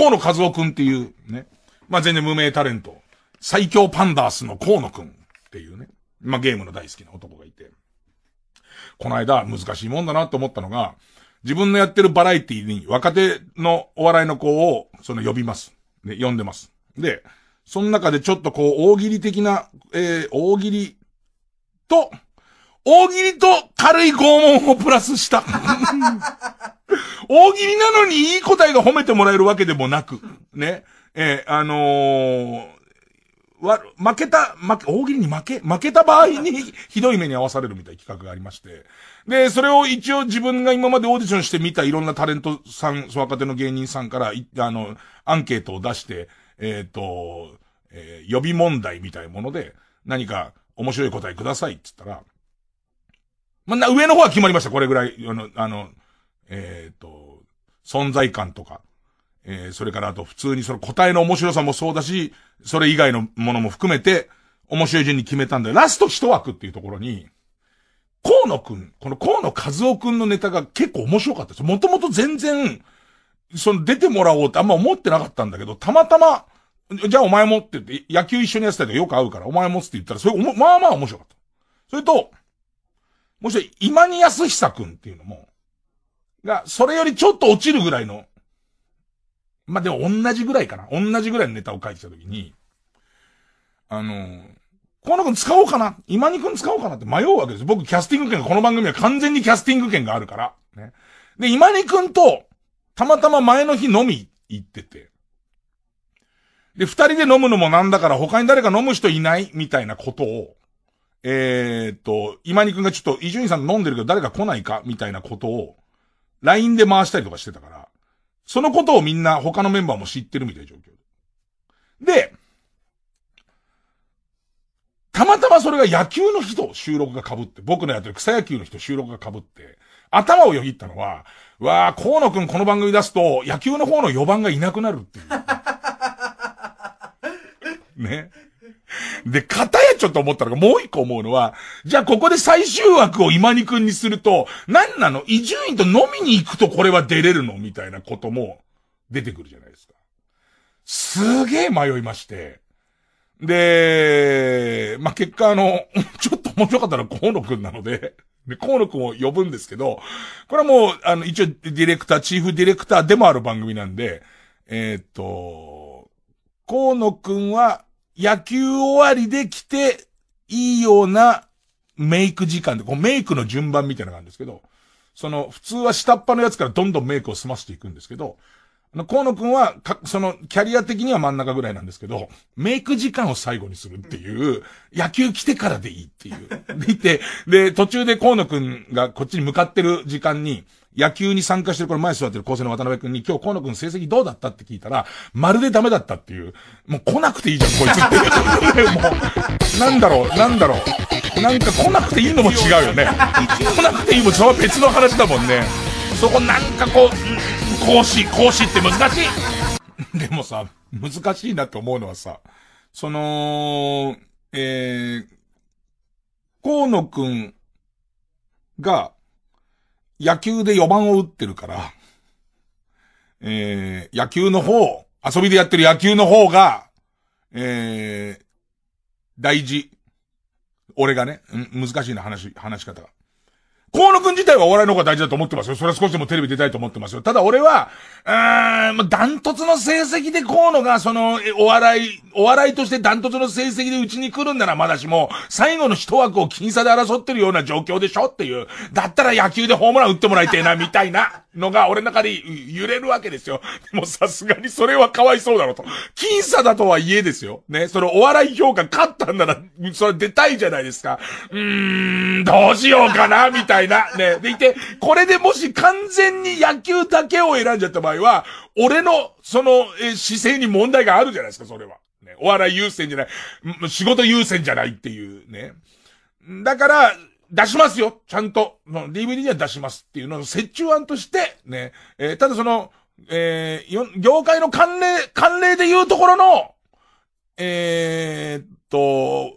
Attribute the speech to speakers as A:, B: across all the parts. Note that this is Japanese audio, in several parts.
A: 河野和夫くんっていう、ね。まあ、全然無名タレント。最強パンダースの河野くんっていうね。まあ、ゲームの大好きな男がいて。この間、難しいもんだなと思ったのが、自分のやってるバラエティに若手のお笑いの子を、その呼びます。で、呼んでます。で、その中でちょっとこう、大喜利的な、えー、大喜利と、大喜利と軽い拷問をプラスした。大喜利なのにいい答えが褒めてもらえるわけでもなく、ね。えー、あのー、わ、負けた、負け、大喜利に負け、負けた場合にひどい目に遭わされるみたいな企画がありまして。で、それを一応自分が今までオーディションしてみたいろんなタレントさん、若手の芸人さんから、あの、アンケートを出して、えっ、ー、と、えー、予備問題みたいなもので、何か面白い答えくださいって言ったら、まあ、上の方は決まりました。これぐらい、あの、あの、えー、っと、存在感とか、えー、それからあと普通にその答えの面白さもそうだし、それ以外のものも含めて、面白い順に決めたんで、ラスト一枠っていうところに、河野くん、この河野和夫くんのネタが結構面白かったです。もともと全然、その出てもらおうってあんま思ってなかったんだけど、たまたま、じゃあお前もって言って、野球一緒にやってたけどよく会うから、お前もって言ったら、それ、まあまあ面白かった。それと、もし、今に安久くんっていうのも、が、それよりちょっと落ちるぐらいの、まあ、でも同じぐらいかな。同じぐらいのネタを書いてたときに、あのこのくん使おうかな今にくん使おうかなって迷うわけです。僕、キャスティング権、この番組は完全にキャスティング権があるから。ね。で、今にくんと、たまたま前の日飲み行ってて。で、二人で飲むのもなんだから他に誰か飲む人いないみたいなことを、えー、っと、今にくんがちょっと、伊集院さん飲んでるけど誰か来ないかみたいなことを、LINE で回したりとかしてたから、そのことをみんな他のメンバーも知ってるみたいな状況。で、たまたまそれが野球の人収録が被って、僕のやってる草野球の人収録が被って、頭をよぎったのは、わあ、河野くんこの番組出すと、野球の方の4番がいなくなるっていう。ね。で、片やちょっと思ったのが、もう一個思うのは、じゃあここで最終枠を今にくんにすると、なんなの伊集院と飲みに行くとこれは出れるのみたいなことも出てくるじゃないですか。すげえ迷いまして。で、まあ、結果あの、ちょっと面白かったのは河野くんなので、で、河野くんを呼ぶんですけど、これはもう、あの、一応ディレクター、チーフディレクターでもある番組なんで、えー、っと、河野くんは、野球終わりで来て、いいようなメイク時間で、こうメイクの順番みたいなのがあるんですけど、その、普通は下っ端のやつからどんどんメイクを済ませていくんですけど、あの、河野くんは、か、その、キャリア的には真ん中ぐらいなんですけど、メイク時間を最後にするっていう、野球来てからでいいっていう。見て、で、途中で河野くんがこっちに向かってる時間に、野球に参加してるこの前座ってる高生の渡辺くんに今日河野くん成績どうだったって聞いたら、まるでダメだったっていう。もう来なくていいじゃん、こいつって。もう、なんだろう、なんだろう。なんか来なくていいのも違うよね。来なくていいもそれは別の話だもんね。そこなんかこう、講師、講師って難しい。でもさ、難しいなって思うのはさ、その、えー、河野くんが、野球で4番を打ってるから、えー、野球の方、遊びでやってる野球の方が、えー、大事。俺がね、ん難しいな話、話し方が。河野くん自体はお笑いの方が大事だと思ってますよ。それは少しでもテレビ出たいと思ってますよ。ただ俺は、うーん、ダントツの成績で河野がその、お笑い、お笑いとしてダントツの成績でうちに来るんならまだしも、最後の一枠を僅差で争ってるような状況でしょっていう。だったら野球でホームラン打ってもらいてえな、みたいなのが俺の中で揺れるわけですよ。でもさすがにそれはかわいそうだろと。僅差だとはいえですよ。ね、そのお笑い評価勝ったんなら、それ出たいじゃないですか。うーん、どうしようかな、みたいな。いな。ね。でいて、これでもし完全に野球だけを選んじゃった場合は、俺の、その、え、姿勢に問題があるじゃないですか、それは。ね。お笑い優先じゃない。仕事優先じゃないっていうね。だから、出しますよちゃんと。DVD には出しますっていうのを折衷案として、ね。えー、ただその、えー、業界の慣例、慣例で言うところの、えー、っと、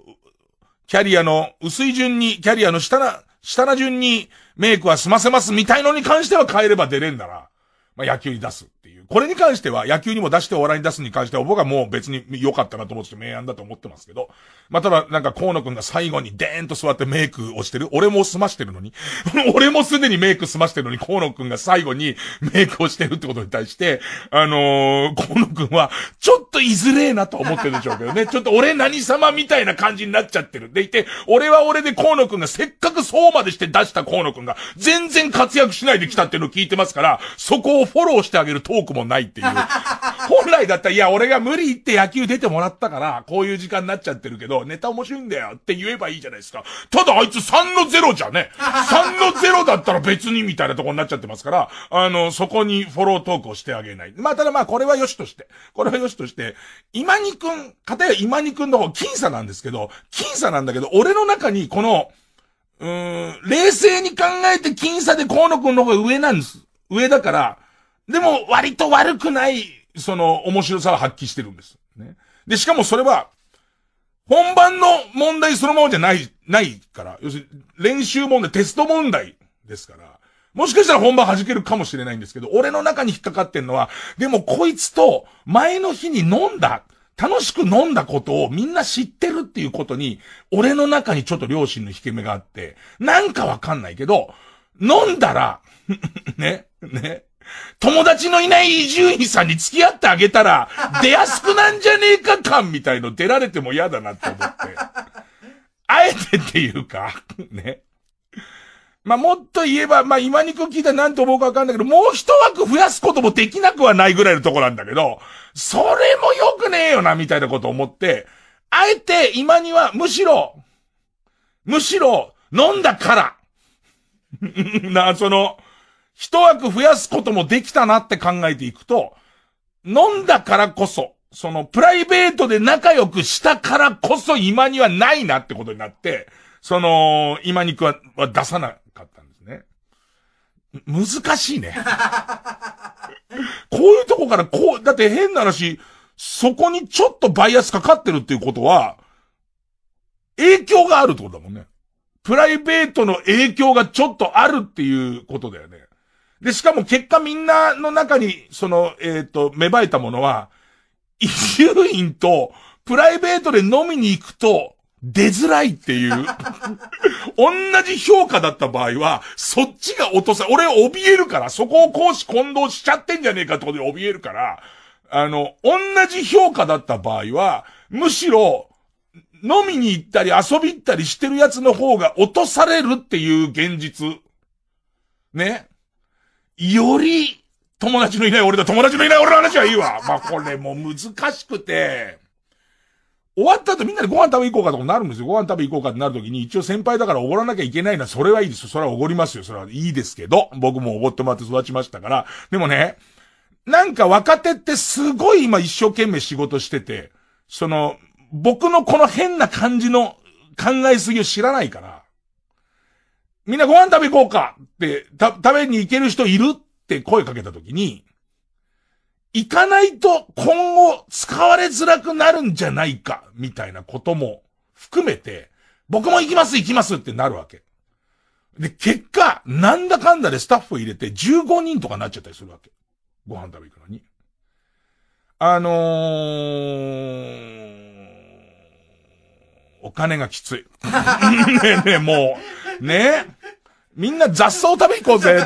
A: キャリアの薄い順に、キャリアの下な、下な順にメイクは済ませますみたいのに関しては変えれば出れんなら、まあ、野球に出す。っていう。これに関しては、野球にも出してお笑いに出すに関しては、僕はもう別に良かったなと思って明暗だと思ってますけど。まあ、ただ、なんか河野くんが最後にデーンと座ってメイクをしてる。俺も済ましてるのに。俺もすでにメイク済ましてるのに、河野くんが最後にメイクをしてるってことに対して、あのー、河野くんは、ちょっといずれえなと思ってるでしょうけどね。ちょっと俺何様みたいな感じになっちゃってる。でいて、俺は俺で河野くんがせっかくそうまでして出した河野くんが、全然活躍しないで来たっていうのを聞いてますから、そこをフォローしてあげるとトークもないっていう。本来だったら、いや、俺が無理言って野球出てもらったから、こういう時間になっちゃってるけど、ネタ面白いんだよって言えばいいじゃないですか。ただあいつ3の0じゃね。3の0だったら別にみたいなとこになっちゃってますから、あの、そこにフォロートークをしてあげない。まあ、ただまあ、これは良しとして。これは良しとして、今にくん、かたや今にくんの方、僅差なんですけど、僅差なんだけど、俺の中にこの、うーん、冷静に考えて僅差で河野くんの方が上なんです。上だから、でも、割と悪くない、その、面白さを発揮してるんです。ね。で、しかもそれは、本番の問題そのままじゃない、ないから、要するに、練習問題、テスト問題ですから、もしかしたら本番弾けるかもしれないんですけど、俺の中に引っかかってんのは、でもこいつと、前の日に飲んだ、楽しく飲んだことをみんな知ってるっていうことに、俺の中にちょっと両親の引け目があって、なんかわかんないけど、飲んだら ね、ね、友達のいない伊集院さんに付き合ってあげたら、出やすくなんじゃねえか感みたいの出られても嫌だなって思って。あえてっていうか、ね。まあ、もっと言えば、まあ、今にこ聞いたら何と思うかわかんないけど、もう一枠増やすこともできなくはないぐらいのとこなんだけど、それも良くねえよな、みたいなこと思って、あえて今には、むしろ、むしろ、飲んだから、な、その、一枠増やすこともできたなって考えていくと、飲んだからこそ、そのプライベートで仲良くしたからこそ今にはないなってことになって、その、今肉はは出さなかったんですね。難しいね。こういうとこからこう、だって変な話、そこにちょっとバイアスかかってるっていうことは、影響があるってことだもんね。プライベートの影響がちょっとあるっていうことだよね。で、しかも結果みんなの中に、その、えっ、ー、と、芽生えたものは、移住院と、プライベートで飲みに行くと、出づらいっていう。同じ評価だった場合は、そっちが落とさ、俺怯えるから、そこを講師混同しちゃってんじゃねえかってことで怯えるから、あの、同じ評価だった場合は、むしろ、飲みに行ったり遊び行ったりしてるやつの方が落とされるっていう現実。ね。より、友達のいない俺だ、友達のいない俺の話はいいわ。まあ、これも難しくて、終わった後みんなでご飯食べ行こうかとかなるんですよ。ご飯食べ行こうかってなるときに、一応先輩だからおごらなきゃいけないな。それはいいですよ。それはおごりますよ。それはいいですけど、僕もおごってもらって育ちましたから。でもね、なんか若手ってすごい今一生懸命仕事してて、その、僕のこの変な感じの考えすぎを知らないから、みんなご飯食べ行こうかって、た、食べに行ける人いるって声かけたときに、行かないと今後使われづらくなるんじゃないか、みたいなことも含めて、僕も行きます行きますってなるわけ。で、結果、なんだかんだでスタッフ入れて15人とかなっちゃったりするわけ。ご飯食べ行くのに。あのー、お金がきつい。ねえねえ、もう、ねえ。みんな雑草食べ行こうぜ。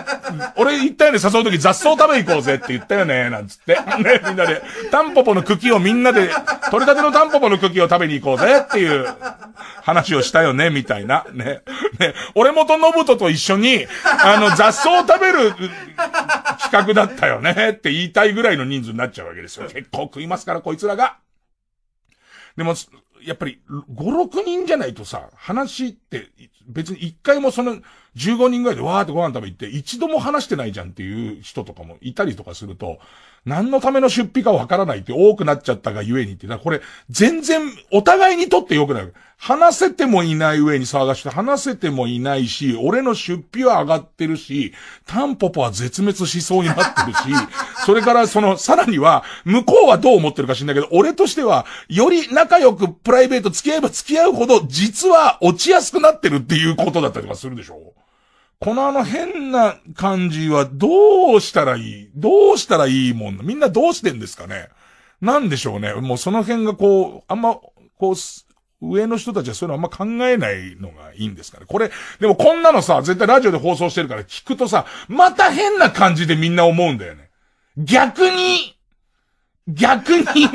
A: 俺言ったよね、誘うとき雑草食べ行こうぜって言ったよね、なんつって。ね、みんなで、タンポポの茎をみんなで、取れたてのタンポポの茎を食べに行こうぜっていう話をしたよね、みたいな。ね。ね、俺元信人と一緒に、あの、雑草を食べる企画だったよねって言いたいぐらいの人数になっちゃうわけですよ。結構食いますから、こいつらが。でも、やっぱり、5、6人じゃないとさ、話って、別に一回もその、15人ぐらいでわーってご飯食べ行って、一度も話してないじゃんっていう人とかもいたりとかすると、何のための出費かわからないって多くなっちゃったがゆえにって、だこれ、全然、お互いにとって良くない。話せてもいない上に騒がして、話せてもいないし、俺の出費は上がってるし、タンポポは絶滅しそうになってるし、それからその、さらには、向こうはどう思ってるか知んないけど、俺としては、より仲良くプライベート付き合えば付き合うほど、実は落ちやすくなってるっていうことだったりとかするでしょこのあの変な感じはどうしたらいいどうしたらいいもんみんなどうしてんですかねなんでしょうねもうその辺がこう、あんま、こう、上の人たちはそういうのあんま考えないのがいいんですかね。これ、でもこんなのさ、絶対ラジオで放送してるから聞くとさ、また変な感じでみんな思うんだよね。逆に、逆に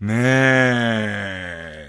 A: ねえ。